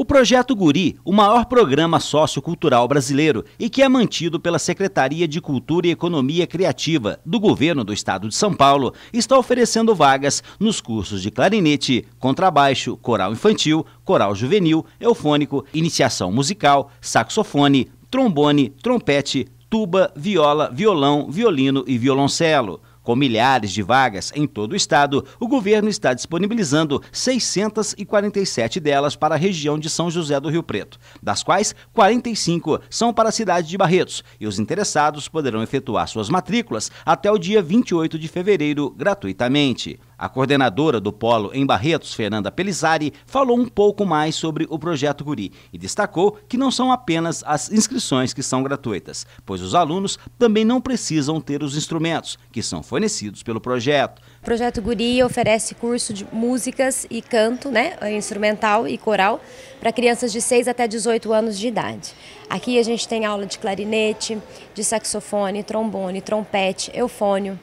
O Projeto Guri, o maior programa sociocultural brasileiro e que é mantido pela Secretaria de Cultura e Economia Criativa do Governo do Estado de São Paulo, está oferecendo vagas nos cursos de clarinete, contrabaixo, coral infantil, coral juvenil, eufônico, iniciação musical, saxofone, trombone, trompete, tuba, viola, violão, violino e violoncelo. Com milhares de vagas em todo o estado, o governo está disponibilizando 647 delas para a região de São José do Rio Preto, das quais 45 são para a cidade de Barretos, e os interessados poderão efetuar suas matrículas até o dia 28 de fevereiro gratuitamente. A coordenadora do Polo em Barretos, Fernanda Pelizari, falou um pouco mais sobre o projeto Guri e destacou que não são apenas as inscrições que são gratuitas, pois os alunos também não precisam ter os instrumentos que são fornecidos pelo projeto. O projeto Guri oferece curso de músicas e canto, né, instrumental e coral, para crianças de 6 até 18 anos de idade. Aqui a gente tem aula de clarinete, de saxofone, trombone, trompete, eufônio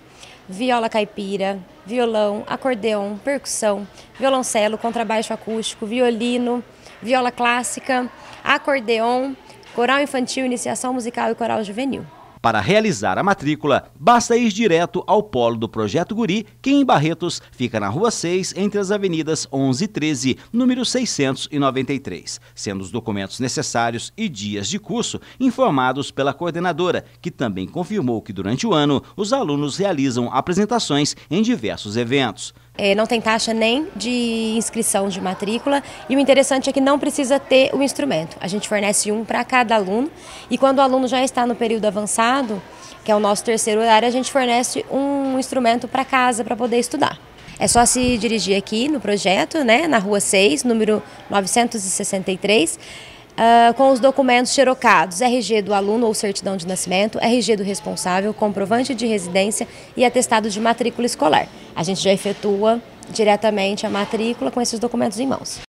viola caipira, violão, acordeão, percussão, violoncelo, contrabaixo acústico, violino, viola clássica, acordeão, coral infantil, iniciação musical e coral juvenil. Para realizar a matrícula, basta ir direto ao polo do Projeto Guri, que em Barretos fica na Rua 6, entre as avenidas 11 e 13, número 693, sendo os documentos necessários e dias de curso informados pela coordenadora, que também confirmou que durante o ano os alunos realizam apresentações em diversos eventos. É, não tem taxa nem de inscrição de matrícula e o interessante é que não precisa ter o instrumento. A gente fornece um para cada aluno e quando o aluno já está no período avançado, que é o nosso terceiro horário, a gente fornece um instrumento para casa para poder estudar. É só se dirigir aqui no projeto, né, na Rua 6, número 963 uh, com os documentos xerocados, RG do aluno ou certidão de nascimento, RG do responsável, comprovante de residência e atestado de matrícula escolar. A gente já efetua diretamente a matrícula com esses documentos em mãos.